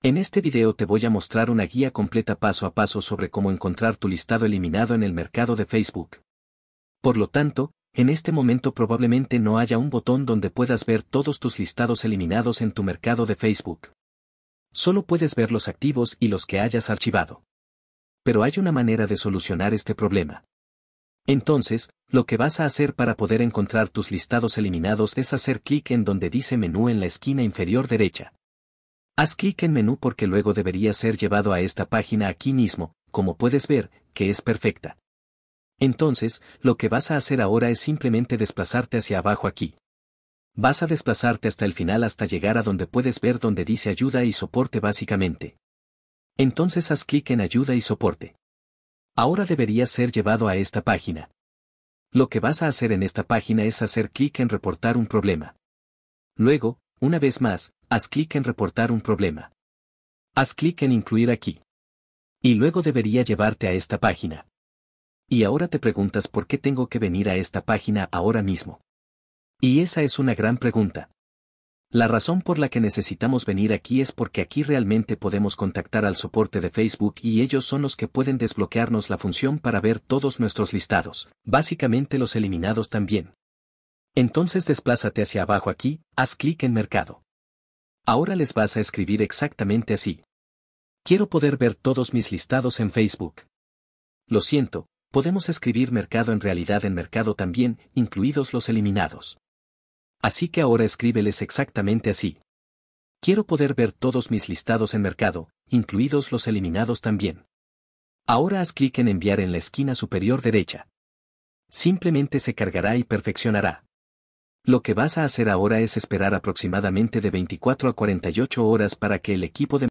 En este video te voy a mostrar una guía completa paso a paso sobre cómo encontrar tu listado eliminado en el mercado de Facebook. Por lo tanto, en este momento probablemente no haya un botón donde puedas ver todos tus listados eliminados en tu mercado de Facebook. Solo puedes ver los activos y los que hayas archivado. Pero hay una manera de solucionar este problema. Entonces, lo que vas a hacer para poder encontrar tus listados eliminados es hacer clic en donde dice menú en la esquina inferior derecha. Haz clic en menú porque luego debería ser llevado a esta página aquí mismo, como puedes ver, que es perfecta. Entonces, lo que vas a hacer ahora es simplemente desplazarte hacia abajo aquí. Vas a desplazarte hasta el final hasta llegar a donde puedes ver donde dice ayuda y soporte básicamente. Entonces haz clic en ayuda y soporte. Ahora deberías ser llevado a esta página. Lo que vas a hacer en esta página es hacer clic en reportar un problema. Luego, una vez más, haz clic en Reportar un problema. Haz clic en Incluir aquí. Y luego debería llevarte a esta página. Y ahora te preguntas por qué tengo que venir a esta página ahora mismo. Y esa es una gran pregunta. La razón por la que necesitamos venir aquí es porque aquí realmente podemos contactar al soporte de Facebook y ellos son los que pueden desbloquearnos la función para ver todos nuestros listados, básicamente los eliminados también. Entonces desplázate hacia abajo aquí, haz clic en Mercado. Ahora les vas a escribir exactamente así. Quiero poder ver todos mis listados en Facebook. Lo siento, podemos escribir mercado en realidad en mercado también, incluidos los eliminados. Así que ahora escríbeles exactamente así. Quiero poder ver todos mis listados en mercado, incluidos los eliminados también. Ahora haz clic en enviar en la esquina superior derecha. Simplemente se cargará y perfeccionará. Lo que vas a hacer ahora es esperar aproximadamente de 24 a 48 horas para que el equipo de